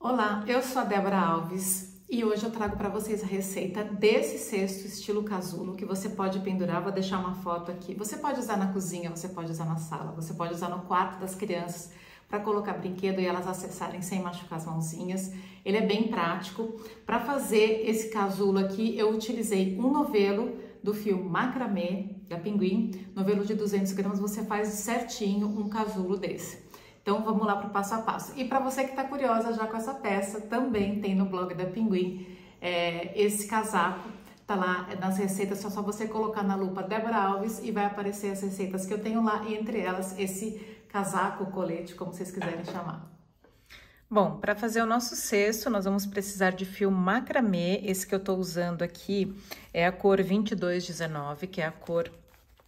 Olá, eu sou a Débora Alves e hoje eu trago para vocês a receita desse cesto estilo casulo que você pode pendurar, vou deixar uma foto aqui. Você pode usar na cozinha, você pode usar na sala, você pode usar no quarto das crianças para colocar brinquedo e elas acessarem sem machucar as mãozinhas. Ele é bem prático. Para fazer esse casulo aqui, eu utilizei um novelo do fio macramê da é Pinguim, novelo de 200 gramas, você faz certinho um casulo desse. Então vamos lá para o passo a passo. E para você que está curiosa já com essa peça, também tem no blog da Pinguim é, esse casaco. Tá lá é, nas receitas, só só você colocar na lupa Débora Alves e vai aparecer as receitas que eu tenho lá, e entre elas esse casaco, colete, como vocês quiserem chamar. Bom, para fazer o nosso cesto, nós vamos precisar de fio macramê. Esse que eu estou usando aqui é a cor 2219, que é a cor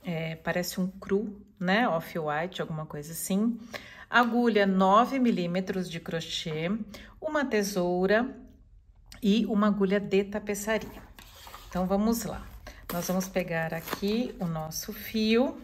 é, parece um cru, né? Off-white, alguma coisa assim. Agulha 9 milímetros de crochê, uma tesoura e uma agulha de tapeçaria. Então, vamos lá. Nós vamos pegar aqui o nosso fio.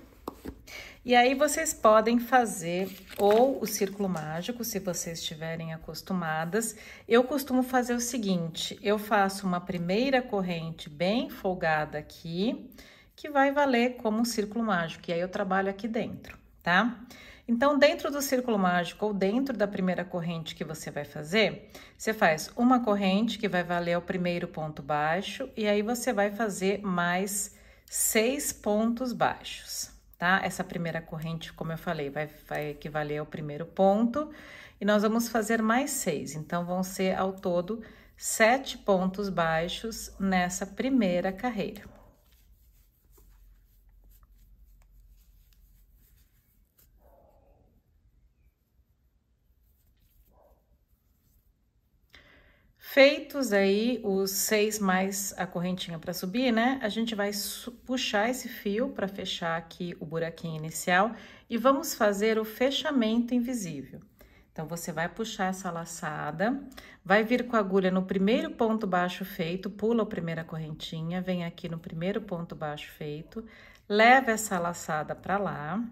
E aí, vocês podem fazer ou o círculo mágico, se vocês estiverem acostumadas. Eu costumo fazer o seguinte, eu faço uma primeira corrente bem folgada aqui que vai valer como um círculo mágico, e aí eu trabalho aqui dentro, tá? Então, dentro do círculo mágico ou dentro da primeira corrente que você vai fazer, você faz uma corrente que vai valer o primeiro ponto baixo, e aí você vai fazer mais seis pontos baixos, tá? Essa primeira corrente, como eu falei, vai, vai equivaler ao primeiro ponto, e nós vamos fazer mais seis, então vão ser ao todo sete pontos baixos nessa primeira carreira. Feitos aí os seis mais a correntinha para subir, né? A gente vai puxar esse fio para fechar aqui o buraquinho inicial e vamos fazer o fechamento invisível. Então, você vai puxar essa laçada, vai vir com a agulha no primeiro ponto baixo feito, pula a primeira correntinha, vem aqui no primeiro ponto baixo feito, leva essa laçada para lá.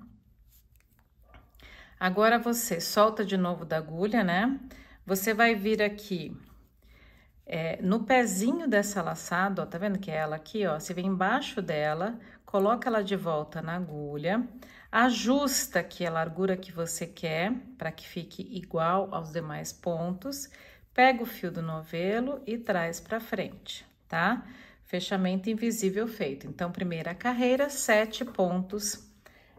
Agora, você solta de novo da agulha, né? Você vai vir aqui é, no pezinho dessa laçada, ó, tá vendo que é ela aqui, ó? Você vem embaixo dela, coloca ela de volta na agulha, ajusta aqui a largura que você quer, para que fique igual aos demais pontos, pega o fio do novelo e traz para frente, tá? Fechamento invisível feito. Então, primeira carreira, sete pontos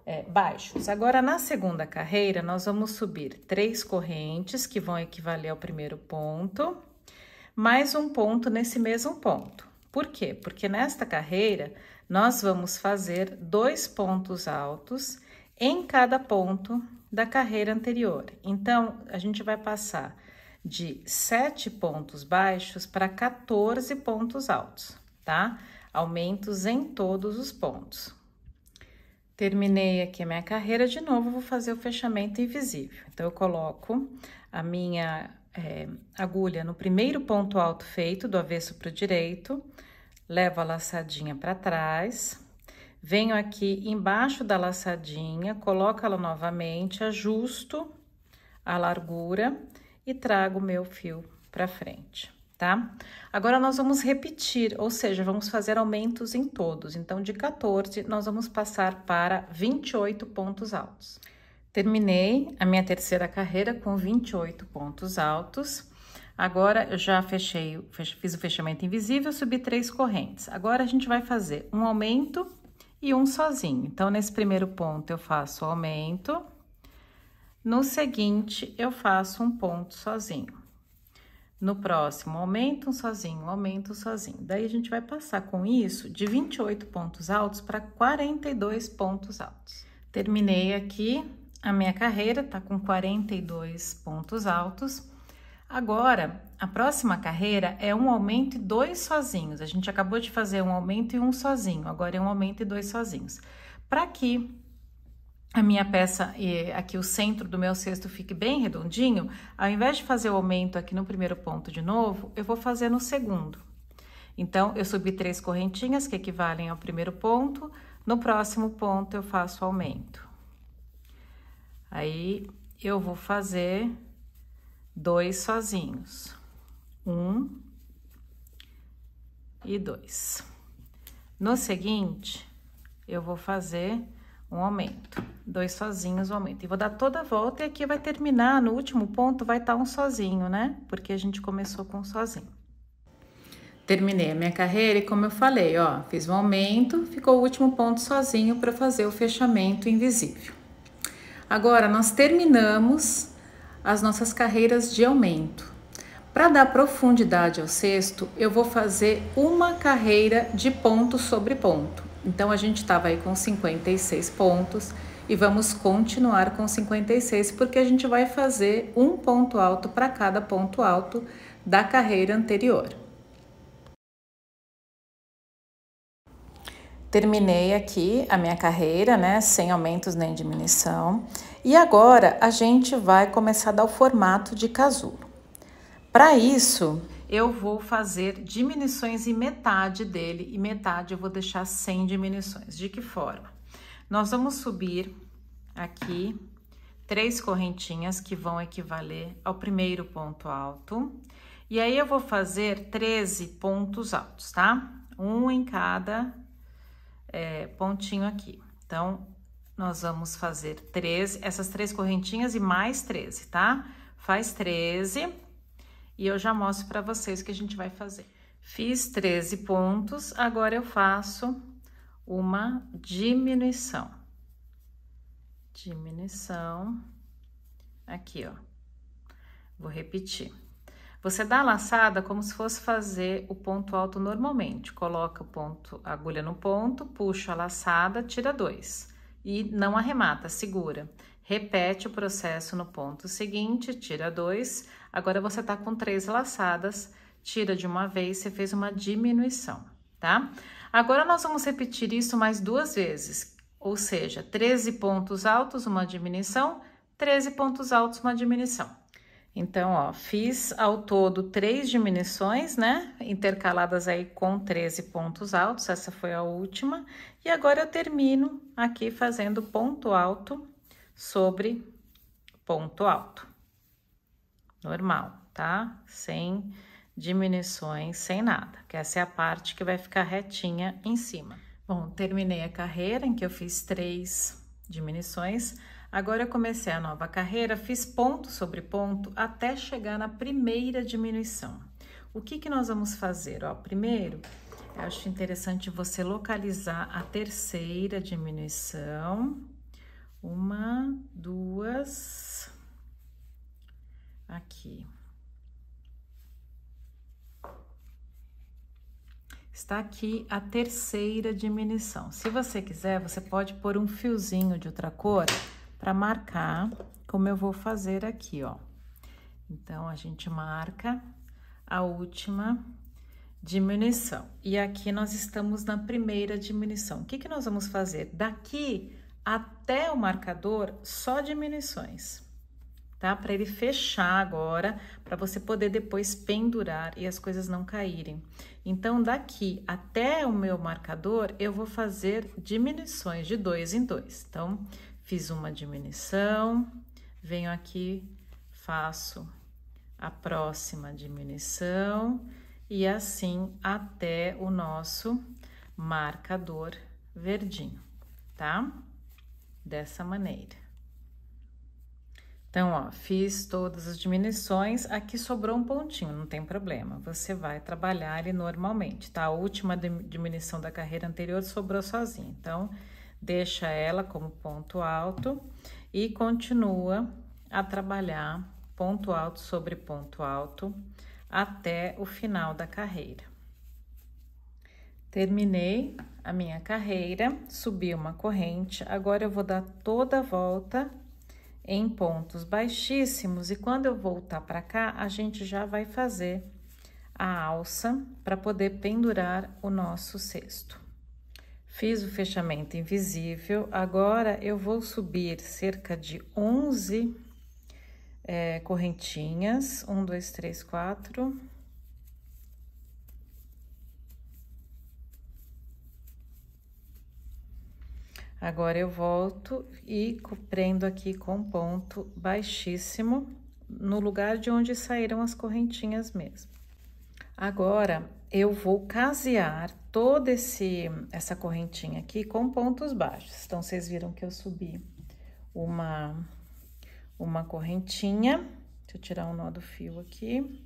é, baixos. Agora, na segunda carreira, nós vamos subir três correntes, que vão equivaler ao primeiro ponto, mais um ponto nesse mesmo ponto. Por quê? Porque nesta carreira nós vamos fazer dois pontos altos em cada ponto da carreira anterior. Então, a gente vai passar de 7 pontos baixos para 14 pontos altos, tá? Aumentos em todos os pontos. Terminei aqui a minha carreira, de novo vou fazer o fechamento invisível. Então, eu coloco a minha é, agulha no primeiro ponto alto feito, do avesso para o direito, levo a laçadinha para trás, venho aqui embaixo da laçadinha, coloco ela novamente, ajusto a largura e trago meu fio para frente, tá? Agora, nós vamos repetir, ou seja, vamos fazer aumentos em todos. Então, de 14, nós vamos passar para 28 pontos altos. Terminei a minha terceira carreira com 28 pontos altos. Agora eu já fechei, fiz o fechamento invisível, subi três correntes. Agora a gente vai fazer um aumento e um sozinho. Então, nesse primeiro ponto eu faço o aumento, no seguinte eu faço um ponto sozinho. No próximo, aumento um sozinho, aumento um sozinho. Daí a gente vai passar com isso de 28 pontos altos para 42 pontos altos. Terminei aqui a minha carreira está com 42 pontos altos. Agora, a próxima carreira é um aumento e dois sozinhos. A gente acabou de fazer um aumento e um sozinho, agora é um aumento e dois sozinhos. Para que a minha peça, aqui o centro do meu cesto fique bem redondinho, ao invés de fazer o aumento aqui no primeiro ponto de novo, eu vou fazer no segundo. Então, eu subi três correntinhas que equivalem ao primeiro ponto, no próximo ponto eu faço aumento. Aí, eu vou fazer dois sozinhos. Um e dois. No seguinte, eu vou fazer um aumento. Dois sozinhos, um aumento. E vou dar toda a volta e aqui vai terminar, no último ponto vai estar tá um sozinho, né? Porque a gente começou com um sozinho. Terminei a minha carreira e como eu falei, ó, fiz um aumento, ficou o último ponto sozinho para fazer o fechamento invisível. Agora nós terminamos as nossas carreiras de aumento. Para dar profundidade ao sexto, eu vou fazer uma carreira de ponto sobre ponto. Então a gente estava aí com 56 pontos e vamos continuar com 56 porque a gente vai fazer um ponto alto para cada ponto alto da carreira anterior. Terminei aqui a minha carreira, né, sem aumentos nem diminuição, e agora a gente vai começar a dar o formato de casulo. Para isso, eu vou fazer diminuições em metade dele e metade eu vou deixar sem diminuições. De que forma? Nós vamos subir aqui três correntinhas que vão equivaler ao primeiro ponto alto. E aí eu vou fazer 13 pontos altos, tá? Um em cada é, pontinho aqui. Então, nós vamos fazer 13, essas três correntinhas e mais 13, tá? Faz 13 e eu já mostro para vocês o que a gente vai fazer. Fiz 13 pontos, agora eu faço uma diminuição. Diminuição aqui, ó. Vou repetir. Você dá a laçada como se fosse fazer o ponto alto normalmente. Coloca o ponto, agulha no ponto, puxa a laçada, tira dois e não arremata, segura. Repete o processo no ponto seguinte, tira dois. Agora você tá com três laçadas, tira de uma vez, você fez uma diminuição, tá? Agora nós vamos repetir isso mais duas vezes, ou seja, 13 pontos altos, uma diminuição, 13 pontos altos, uma diminuição. Então, ó, fiz ao todo três diminuições, né? Intercaladas aí com 13 pontos altos, essa foi a última. E agora eu termino aqui fazendo ponto alto sobre ponto alto. Normal, tá? Sem diminuições, sem nada. Que essa é a parte que vai ficar retinha em cima. Bom, terminei a carreira em que eu fiz três diminuições. Agora eu comecei a nova carreira, fiz ponto sobre ponto até chegar na primeira diminuição. O que, que nós vamos fazer? Ó, primeiro, eu acho interessante você localizar a terceira diminuição. Uma, duas, aqui. Está aqui a terceira diminuição. Se você quiser, você pode pôr um fiozinho de outra cor para marcar, como eu vou fazer aqui, ó. Então, a gente marca a última diminuição. E aqui nós estamos na primeira diminuição. O que, que nós vamos fazer? Daqui até o marcador, só diminuições tá? Para ele fechar agora, para você poder depois pendurar e as coisas não caírem. Então, daqui até o meu marcador, eu vou fazer diminuições de dois em dois. Então, fiz uma diminuição, venho aqui, faço a próxima diminuição e assim até o nosso marcador verdinho, tá? Dessa maneira. Então, ó, fiz todas as diminuições, aqui sobrou um pontinho, não tem problema. Você vai trabalhar ele normalmente, tá? A última diminuição da carreira anterior sobrou sozinha. Então, deixa ela como ponto alto e continua a trabalhar ponto alto sobre ponto alto até o final da carreira. Terminei a minha carreira, subi uma corrente, agora eu vou dar toda a volta em pontos baixíssimos e quando eu voltar para cá, a gente já vai fazer a alça para poder pendurar o nosso cesto. Fiz o fechamento invisível, agora eu vou subir cerca de 11 é, eh, correntinhas, um, dois, três, quatro, Agora, eu volto e prendo aqui com ponto baixíssimo no lugar de onde saíram as correntinhas mesmo. Agora, eu vou casear toda esse, essa correntinha aqui com pontos baixos. Então, vocês viram que eu subi uma, uma correntinha. Deixa eu tirar um nó do fio aqui.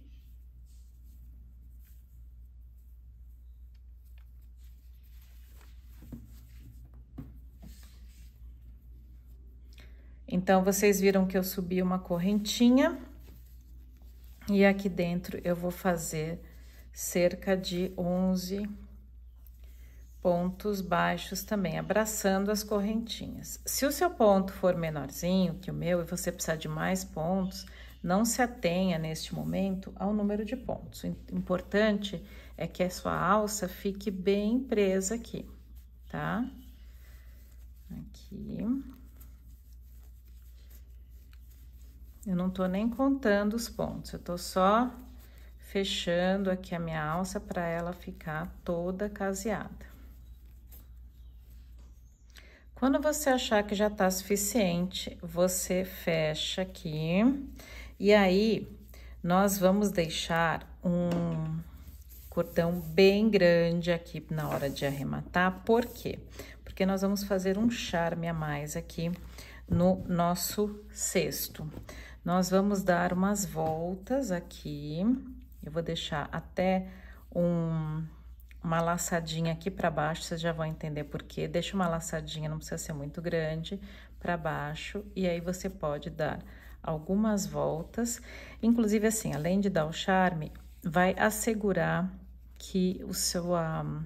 Então, vocês viram que eu subi uma correntinha e aqui dentro eu vou fazer cerca de 11 pontos baixos também, abraçando as correntinhas. Se o seu ponto for menorzinho que o meu e você precisar de mais pontos, não se atenha neste momento ao número de pontos. O importante é que a sua alça fique bem presa aqui, tá? Aqui. Eu não tô nem contando os pontos, eu tô só fechando aqui a minha alça para ela ficar toda caseada. Quando você achar que já tá suficiente, você fecha aqui. E aí, nós vamos deixar um cordão bem grande aqui na hora de arrematar. Por quê? Porque nós vamos fazer um charme a mais aqui no nosso cesto. Nós vamos dar umas voltas aqui. Eu vou deixar até um, uma laçadinha aqui para baixo, vocês já vão entender por quê. Deixa uma laçadinha, não precisa ser muito grande, para baixo. E aí, você pode dar algumas voltas. Inclusive, assim, além de dar o charme, vai assegurar que o seu... Um, ah,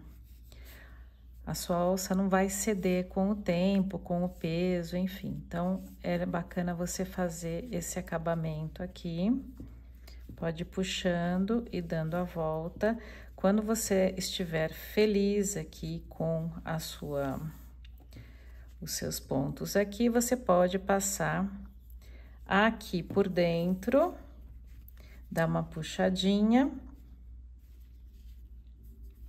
a sua alça não vai ceder com o tempo, com o peso, enfim. Então, é bacana você fazer esse acabamento aqui. Pode ir puxando e dando a volta. Quando você estiver feliz aqui com a sua os seus pontos aqui, você pode passar aqui por dentro, dar uma puxadinha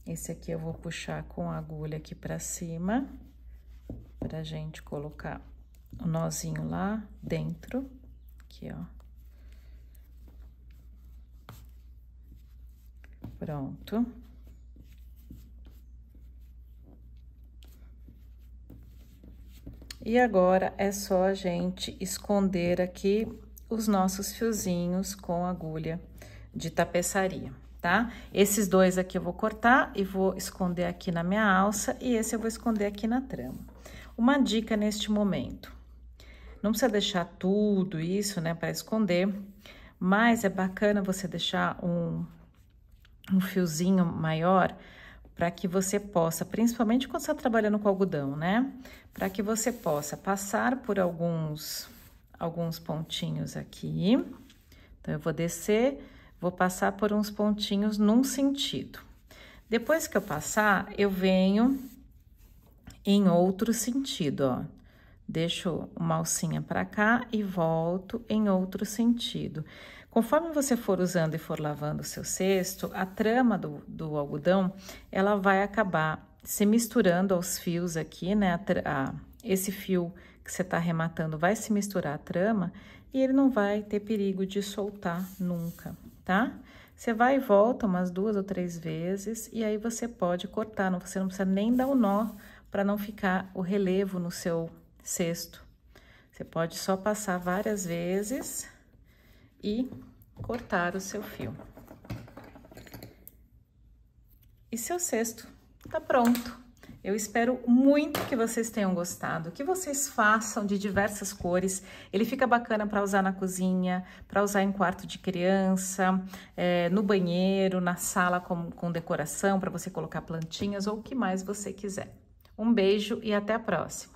esse aqui eu vou puxar com a agulha aqui pra cima, pra gente colocar o nozinho lá dentro, aqui, ó. Pronto. E agora, é só a gente esconder aqui os nossos fiozinhos com agulha de tapeçaria tá? Esses dois aqui eu vou cortar e vou esconder aqui na minha alça e esse eu vou esconder aqui na trama. Uma dica neste momento. Não precisa deixar tudo isso, né, para esconder, mas é bacana você deixar um, um fiozinho maior para que você possa, principalmente quando você está trabalhando com algodão, né? Para que você possa passar por alguns, alguns pontinhos aqui. Então, eu vou descer, Vou passar por uns pontinhos num sentido. Depois que eu passar, eu venho em outro sentido, ó. Deixo uma alcinha para cá e volto em outro sentido. Conforme você for usando e for lavando o seu cesto, a trama do, do algodão, ela vai acabar se misturando aos fios aqui, né? A, a, esse fio que você está arrematando vai se misturar à trama e ele não vai ter perigo de soltar nunca tá? Você vai e volta umas duas ou três vezes e aí você pode cortar, não, você não precisa nem dar o um nó para não ficar o relevo no seu cesto. Você pode só passar várias vezes e cortar o seu fio. E seu cesto tá pronto. Eu espero muito que vocês tenham gostado, que vocês façam de diversas cores. Ele fica bacana para usar na cozinha, para usar em quarto de criança, é, no banheiro, na sala com, com decoração, para você colocar plantinhas ou o que mais você quiser. Um beijo e até a próxima!